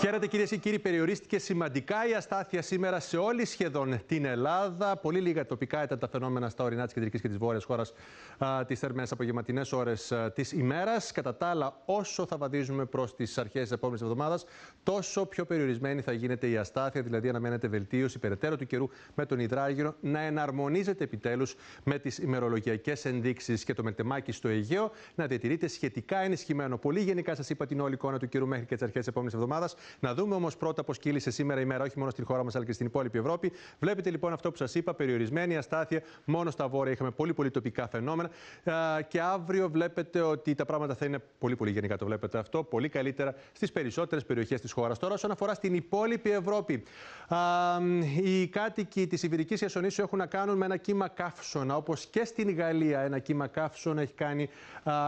Χαίρετε κυρίες και κύριοι, περιορίστηκε σημαντικά η αστάθεια σήμερα σε όλη σχεδόν την Ελλάδα. Πολύ λίγα τοπικά ήταν τα φαινόμενα στα ορεινά της κεντρικής και της βόρειας χώρας τις θερμές απογευματινές ώρες της ημέρας. Κατά τα άλλα, όσο θα βαδίζουμε προς τις αρχές της επόμενης εβδομάδας, τόσο πιο περιορισμένη θα γίνεται η αστάθεια, δηλαδή αναμένεται βελτίωση περαιτέρω του καιρού με τον υδράργυρο να εναρμονίζεται επιτέλους με τις ημερολογιακές ενδείξεις και το μετεμάκι στο Αιγαίο να διατηρείται σχετικά ενισχυμένο. Πολύ γενικά σας είπα την όλη εικόνα του καιρού μέχρι και τις αρχές της επόμενης εβδομάδας. Να δούμε όμως πρώτα πώς κύλησε σήμερα η μέρα, όχι μόνο στην χώρα μας αλλά και στην υπόλοιπη Ευρώπη. Βλέπετε λοιπόν αυτό που σας είπα, περιορισμένη αστάθεια. Μόνο στα βόρεια είχαμε πολύ πολύ τοπικά φαινόμενα. Και αύριο βλέπετε ότι τα πράγματα θα είναι πολύ πολύ γενικά το βλέπετε αυτό, πολύ καλύτερα στις περισσότερες περιοχές της χώρας. Τώρα, όσον αφορά στην υπόλοιπη Ευρώπη, οι κάτοικοι της Ιβυρικής Χερσονήσου έχουν να κάνουν με ένα κύμα καύσωνα, όπως και στην Γαλλία ένα κύμα καύσωνα έχει κάνει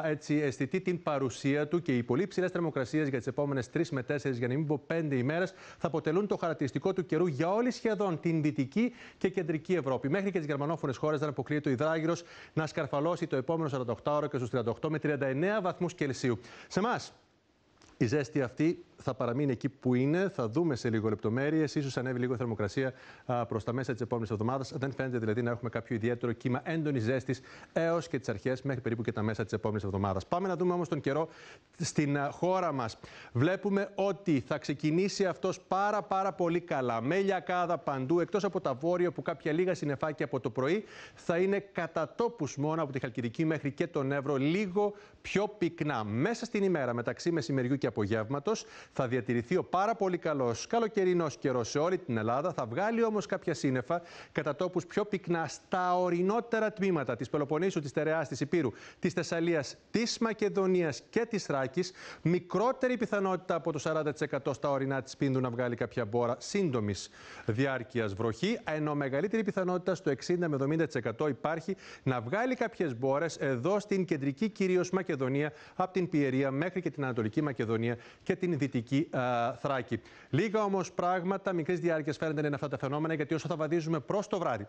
έτσι αισθητή την παρουσία του και οι πολύ ψηλές θερμοκρασίες για τις επόμενες 3 με 4 για να μην πέντε ημέρες θα αποτελούν το χαρακτηριστικό του καιρού για όλη σχεδόν την δυτική και κεντρική Ευρώπη. Μέχρι και τις γερμανόφωνες χώρες δεν αποκλείεται ο υδράγυρος να σκαρφαλώσει το επόμενο 48 ώρα και στους 38 με 39 βαθμούς Κελσίου. Σε εμάς, η ζέστη αυτή θα παραμείνει εκεί που είναι. Θα δούμε σε λίγο λεπτομέρειες. σω ανέβει λίγο η θερμοκρασία προς τα μέσα της επόμενης εβδομάδας. Δεν φαίνεται δηλαδή να έχουμε κάποιο ιδιαίτερο κύμα έντονη ζέστης έως και τις αρχές μέχρι περίπου και τα μέσα της επόμενης εβδομάδας. Πάμε να δούμε όμως τον καιρό στην χώρα μας. Βλέπουμε ότι θα ξεκινήσει αυτός πάρα πάρα πολύ καλά. Με λιακάδα παντού, εκτός από τα βόρεια που κάποια λίγα συννεφάκια από το πρωί θα είναι κατά τόπους μόνο από τη Χαλκιδική μέχρι και τον Εύρο, λίγο πιο πυκνά. Μέσα στην ημέρα μεταξύ μεσημεριού και απογεύματος. Θα διατηρηθεί ο πάρα πολύ καλός καλοκαιρινός καιρός σε όλη την Ελλάδα. Θα βγάλει όμως κάποια σύννεφα κατά τόπους πιο πυκνά στα ορεινότερα τμήματα της Πελοποννήσου, της Τερεάς, της Υπήρου, της Θεσσαλίας, της Μακεδονίας και της Θράκης. Μικρότερη πιθανότητα από το 40% στα ορεινά της Πίνδου να βγάλει κάποια μπόρα σύντομης διάρκειας βροχή, ενώ μεγαλύτερη πιθανότητα στο 60 με 70% υπάρχει να βγάλει κάποιες μπόρες εδώ στην κεντρική κυρίως Μακεδονία, από την Πιερία μέχρι και την Ανατολική Μακεδονία και την Δυτική ε, Θράκη. Λίγα όμως πράγματα μικρή διάρκεια φαίνεται να είναι αυτά τα φαινόμενα, γιατί όσο θα βαδίζουμε προς το βράδυ,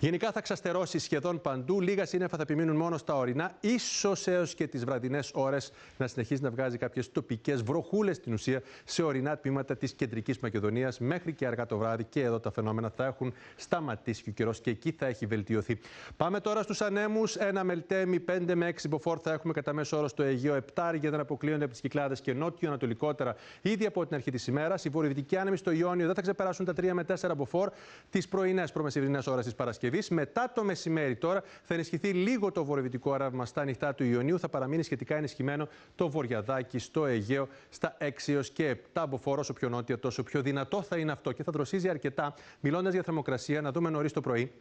Γενικά θα ξαστερώσει σχεδόν παντού. Λίγα σύννεφα θα επιμείνουν μόνο στα ορεινά, ίσως έως και τις βραδινές ώρες να συνεχίσει να βγάζει κάποιες τοπικές βροχούλες στην ουσία σε ορεινά τμήματα της κεντρικής Μακεδονίας. Μέχρι και αργά το βράδυ και εδώ τα φαινόμενα θα έχουν σταματήσει και ο καιρός και εκεί θα έχει βελτιωθεί. Πάμε τώρα στους ανέμους. Ένα μελτέμι 5 με 6 μποφόρ θα έχουμε κατά μέσο όρο στο Αιγαίο 7 για δεν αποκλείονται από τις κυκλάδες και νότιο-ανατολικότερα ήδη από την αρχή της ημέρας. Οι βορειοδυτικοί άνεμοι στο Ιόνιο δεν θα ξεπεράσουν τα 3 με 4 μποφόρ τις πρωινές προμεσηρινέ ώρες της Παρασκευής. Παρασκευή. Μετά το μεσημέρι τώρα θα ενισχυθεί λίγο το βορειοδυτικό άραβμα στα νυχτά του Ιωνίου. Θα παραμείνει σχετικά ενισχυμένο το βορειαδάκι στο Αιγαίο στα 6 έως και 7. μποφόρο. όσο πιο νότια, τόσο πιο δυνατό θα είναι αυτό και θα δροσίζει αρκετά. Μιλώντας για θερμοκρασία, να δούμε νωρίς το πρωί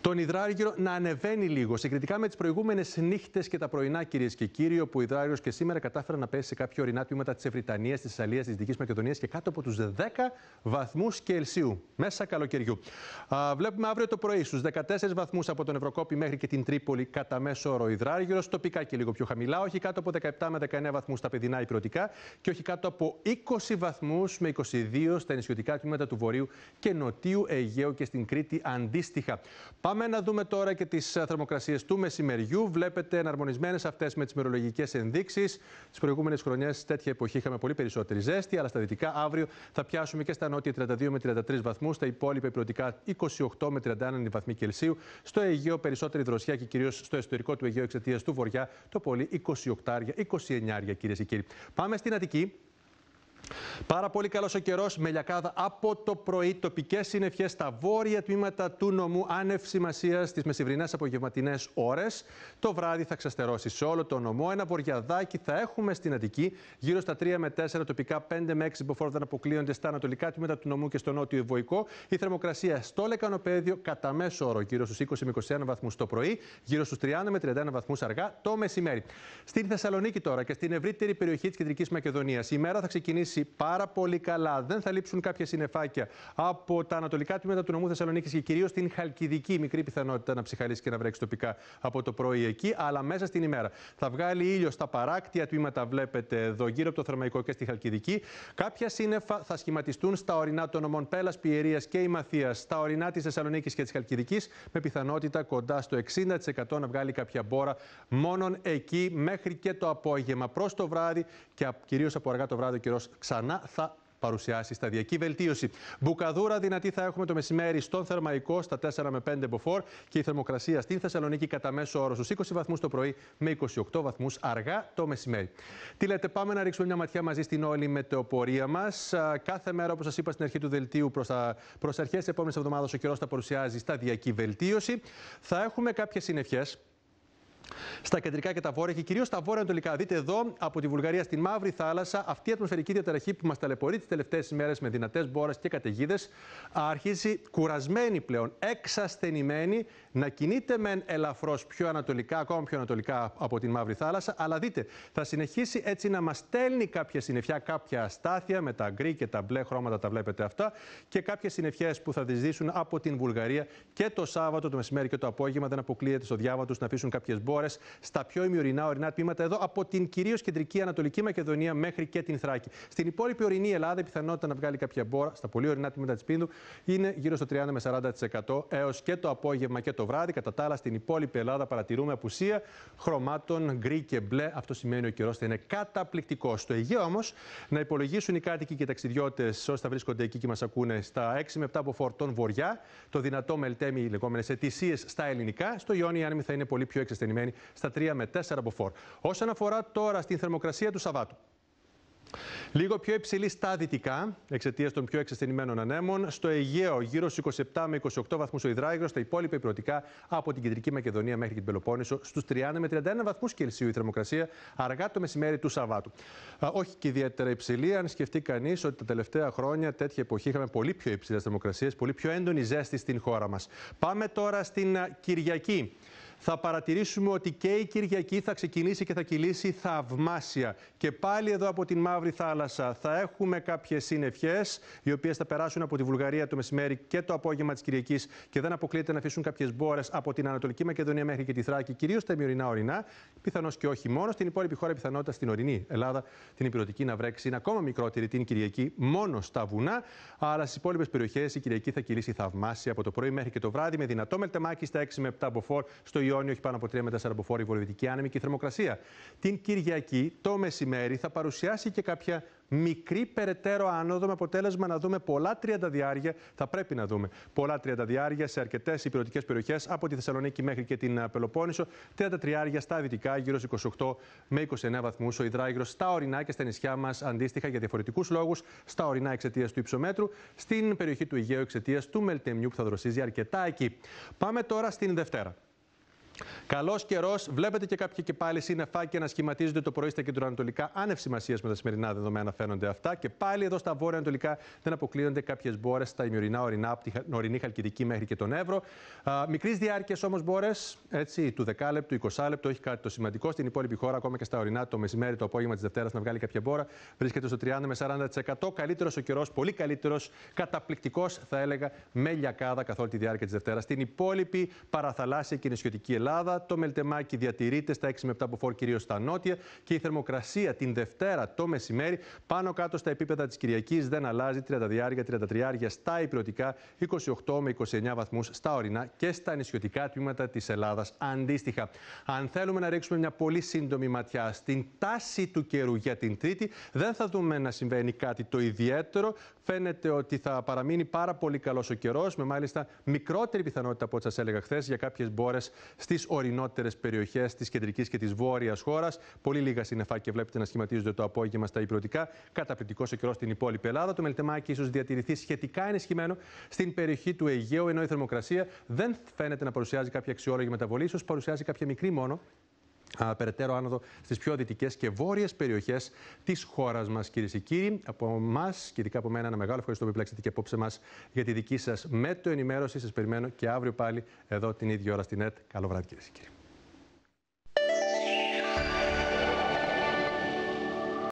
τον υδράργυρο να ανεβαίνει λίγο. Συγκριτικά με τις προηγούμενες νύχτες και τα πρωινά, κυρίες και κύριοι, όπου ο υδράργυρο και σήμερα κατάφερε να πέσει σε κάποια ορεινά τμήματα της Ευρυτανίας, της Αλία, της Δυτικής Μακεδονίας και κάτω από τους 10 βαθμούς Κελσίου. Μέσα καλοκαιριού. Α, βλέπουμε αύριο το πρωί στους 14 βαθμούς από τον Ευρωκόπη μέχρι και την Τρίπολη κατά μέσο όρο υδράργυρο, τοπικά και λίγο πιο χαμηλά, όχι κάτω από 17 με 19 βαθμού στα παιδινά υπηρετικά και όχι κάτω από 20 βαθμούς με 22 στα νησιωτικά τμήματα του Βορείου και Νοτίου Αιγαίου και στην Κρήτη αντίστοιχα. Πάμε να δούμε τώρα και τις ε, θερμοκρασίες του μεσημεριού. Βλέπετε εναρμονισμένες αυτές με τις μερολογικές ενδείξεις. Τις προηγούμενες χρονιές, τέτοια εποχή, είχαμε πολύ περισσότερη ζέστη, αλλά στα δυτικά αύριο θα πιάσουμε και στα νότια 32 με 33 βαθμούς, στα υπόλοιπα υπηρετικά 28 με 31 βαθμοί Κελσίου. Στο Αιγαίο περισσότερη δροσιά και κυρίως στο εσωτερικό του Αιγαίου εξαιτίας του Βορειά, το πολύ 28, 29 κυρίες και κύριοι. Πάμε στην Αττική. Πάρα πολύ καλός ο καιρός με λιακάδα από το πρωί. Τοπικές συννεφιές στα βόρεια τμήματα του νομού, άνευ σημασίας στις μεσηβρινέ απογευματινές ώρες. Το βράδυ θα ξαστερώσει σε όλο το νομό. Ένα βοριαδάκι θα έχουμε στην Αττική, γύρω στα 3 με 4, τοπικά 5 με 6 μποφόρ δεν αποκλείονται στα ανατολικά τμήματα του νομού και στο νότιο Ιβοϊκό. Η θερμοκρασία στο λεκανοπέδιο κατά μέσο όρο, γύρω στους 20 με 21 βαθμούς το πρωί, γύρω στους 30 με 31 βαθμούς αργά το μεσημέρι. Στην Θεσσαλονίκη τώρα και στην ευρύτερη περιοχή της Κεντρικής Μακεδονίας, η μέρα θα ξεκινήσει πάρα πολύ καλά. Δεν θα λείψουν κάποια συνεφάκια από τα ανατολικά τμήματα του νομού Θεσσαλονίκης και κυρίως την Χαλκιδική. Μικρή πιθανότητα να ψυχαλίσει και να βρέξει τοπικά από το πρωί εκεί, αλλά μέσα στην ημέρα. Θα βγάλει ήλιο στα παράκτια τμήματα, βλέπετε εδώ, γύρω από το Θερμαϊκό και στη Χαλκιδική. Κάποια σύννεφα θα σχηματιστούν στα ορεινά των νομών Πέλλα, Πιερίας και η Ημαθία, στα ορεινά της Θεσσαλονίκης και της Χαλκιδικής, με πιθανότητα κοντά στο 60% να βγάλει κάποια μπόρα μόνον εκεί μέχρι και το απόγευμα. Προς το βράδυ και κυρίως από αργά το βράδυ ο καιρός ξανά θα παρουσιάσει σταδιακή βελτίωση. Μπουκαδούρα δυνατή θα έχουμε το μεσημέρι στον Θερμαϊκό στα 4 με 5 μποφόρ και η θερμοκρασία στην Θεσσαλονίκη κατά μέσο όρο στους 20 βαθμούς το πρωί με 28 βαθμούς αργά το μεσημέρι. Τι λέτε, πάμε να ρίξουμε μια ματιά μαζί στην όλη μετεοπορία μας. Κάθε μέρα, όπως σας είπα στην αρχή του δελτίου, προς τα... αρχές της επόμενης εβδομάδας ο καιρός θα παρουσιάζει σταδιακή βελτίωση. Θα έχουμε κάποιες συνευχέ στα κεντρικά και τα βόρεια και κυρίως στα βόρεια ανατολικά. Δείτε εδώ από τη Βουλγαρία στην Μαύρη Θάλασσα αυτή η ατμοσφαιρική διαταραχή που μας ταλαιπωρεί τις τελευταίες ημέρες με δυνατές μπόρες και καταιγίδες αρχίζει κουρασμένη πλέον, εξασθενημένη να κινείται μεν ελαφρώς πιο ανατολικά, ακόμα πιο ανατολικά από την Μαύρη Θάλασσα. Αλλά δείτε, θα συνεχίσει έτσι να μας στέλνει κάποια συνεφιά, κάποια αστάθεια με τα γκρι και τα μπλε χρώματα, τα βλέπετε αυτά, και κάποιες συννεφιές που θα διεισδύσουν από την Βουλγαρία και το Σάββατο το μεσημέρι και το απόγευμα. Δεν αποκλείεται στο διάβατο να αφήσουν κάποιες μπόρες χώρες στα πιο ημιορεινά ορεινά τμήματα εδώ, από την κυρίως κεντρική Ανατολική Μακεδονία μέχρι και την Θράκη. Στην υπόλοιπη ορεινή Ελλάδα, η πιθανότητα να βγάλει κάποια μπόρα στα πολύ ορεινά τμήματα της Πίνδου είναι γύρω στο 30 με 40% έως και το απόγευμα και το βράδυ. Κατά τα άλλα, στην υπόλοιπη Ελλάδα παρατηρούμε απουσία χρωμάτων γκρι και μπλε. Αυτό σημαίνει ο καιρός θα είναι καταπληκτικός. Στο Αιγαίο όμως, να υπολογίσουν οι κάτοικοι και οι ταξιδιώτες όσοι θα βρίσκονται εκεί και μας ακούνε στα 6 με 7 από φορτών βορειά, το δυνατό μελτέμι, οι λεγόμενες ετησίε στα ελληνικά. Στο Ιόνι, η άνεμοι θα είναι πολύ πιο εξασθενημένη στα 3 με 4 μποφόρ. Όσον αφορά τώρα στην θερμοκρασία του Σαββάτου. Λίγο πιο υψηλή στα δυτικά, εξαιτίας των πιο εξασθενημένων ανέμων. Στο Αιγαίο, γύρω στους 27 με 28 βαθμούς ο Ιδράγυρο. Στα υπόλοιπα υπηρετικά, από την Κεντρική Μακεδονία μέχρι την Πελοπόννησο, στους 30 με 31 βαθμούς Κελσίου η θερμοκρασία, αργά το μεσημέρι του Σαββάτου. όχι και ιδιαίτερα υψηλή, αν σκεφτεί κανείς ότι τα τελευταία χρόνια, τέτοια εποχή, είχαμε πολύ πιο υψηλές θερμοκρασίες, πολύ πιο έντονη ζέστη στην χώρα μας. Πάμε τώρα στην Κυριακή θα παρατηρήσουμε ότι και η Κυριακή θα ξεκινήσει και θα κυλήσει θαυμάσια. Και πάλι εδώ από την Μαύρη Θάλασσα θα έχουμε κάποιες συννεφιές, οι οποίες θα περάσουν από τη Βουλγαρία το μεσημέρι και το απόγευμα της Κυριακής και δεν αποκλείεται να αφήσουν κάποιες μπόρες από την Ανατολική Μακεδονία μέχρι και τη Θράκη, κυρίως τα ημιωρινά ορεινά, πιθανώς και όχι μόνο. Στην υπόλοιπη χώρα, πιθανότητα στην ορεινή Ελλάδα, την υπηρετική να βρέξει είναι ακόμα μικρότερη την Κυριακή μόνο στα βουνά, αλλά στις υπόλοιπες περιοχές η Κυριακή θα κυλήσει θαυμάσια από το πρωί μέχρι και το βράδυ με δυνατό μελτεμάκι στα 6 με 7 μποφόρ στο Ιόνιο έχει πάνω από 3 με 4 αποφόρη άνεμη και θερμοκρασία. Την Κυριακή το μεσημέρι θα παρουσιάσει και κάποια μικρή περαιτέρω άνοδο με αποτέλεσμα να δούμε πολλά 30 διάρια. Θα πρέπει να δούμε πολλά 30 διάρια σε αρκετές υπηρετικές περιοχές από τη Θεσσαλονίκη μέχρι και την ε, Πελοπόννησο. 30 τριάρια στα δυτικά, γύρω στου 28 με 29 βαθμούς. Ο υδράγυρος στα ορεινά και στα νησιά μας αντίστοιχα για διαφορετικούς λόγους. Στα ορεινά εξαιτίας του υψομέτρου, στην περιοχή του Αιγαίου εξαιτίας του Μελτεμιού που θα δροσίζει αρκετά εκεί. Πάμε τώρα στην Δευτέρα. Καλός καιρός. Βλέπετε και κάποιοι και πάλι και να σχηματίζονται το πρωί στα κεντροανατολικά. Άνευ σημασίας με τα σημερινά δεδομένα φαίνονται αυτά. Και πάλι εδώ στα βόρεια ανατολικά δεν αποκλείονται κάποιες μπόρες στα ημιωρινά ορεινά από την ορεινή Χαλκιδική μέχρι και τον Εύρο. Μικρής διάρκειας όμως μπόρες, έτσι, του 10 του 20 λεπτου, όχι κάτι το σημαντικό. Στην υπόλοιπη χώρα, ακόμα και στα ορεινά το μεσημέρι, το απόγευμα της Δευτέρας να βγάλει κάποια μπόρα, βρίσκεται στο 30 με 40%. Καλύτερος ο καιρός, πολύ καλύτερος, καταπληκτικός θα έλεγα με λιακάδα καθ' όλη τη διάρκεια της Δευτέρας. Στην υπόλοιπη παραθαλάσσια και νησιωτική Ελλάδα. Ελλάδα. Το μελτεμάκι διατηρείται στα 6 με 7 φόρ κυρίως στα νότια και η θερμοκρασία την Δευτέρα το μεσημέρι πάνω κάτω στα επίπεδα της Κυριακής δεν αλλάζει 30 διάρια, 33 άρια, στα υπηρετικά, 28 με 29 βαθμούς στα ορεινά και στα νησιωτικά τμήματα της Ελλάδας αντίστοιχα. Αν θέλουμε να ρίξουμε μια πολύ σύντομη ματιά στην τάση του καιρού για την Τρίτη, δεν θα δούμε να συμβαίνει κάτι το ιδιαίτερο. Φαίνεται ότι θα παραμείνει πάρα πολύ καλός ο καιρός, με μάλιστα μικρότερη πιθανότητα από ό,τι σας έλεγα χθες για κάποιες μπόρες στι στις ορεινότερες περιοχές της κεντρικής και της βόρειας χώρας. Πολύ λίγα και βλέπετε να σχηματίζονται το απόγευμα στα υπηρετικά. Καταπληκτικός σε καιρός στην υπόλοιπη Ελλάδα. Το μελτεμάκι ίσως διατηρηθεί σχετικά ενισχυμένο στην περιοχή του Αιγαίου, ενώ η θερμοκρασία δεν φαίνεται να παρουσιάζει κάποια αξιόλογη μεταβολή, ίσως παρουσιάζει κάποια μικρή μόνο περαιτέρω άνοδο στις πιο δυτικές και βόρειες περιοχές της χώρας μας, κυρίες και κύριοι. Από εμά, ειδικά από μένα, ένα μεγάλο ευχαριστώ που επιλέξατε και απόψε μας για τη δική σας ενημέρωση Σας περιμένω και αύριο πάλι εδώ την ίδια ώρα στην ΕΤ. Καλό βράδυ, κυρίες και κύριοι.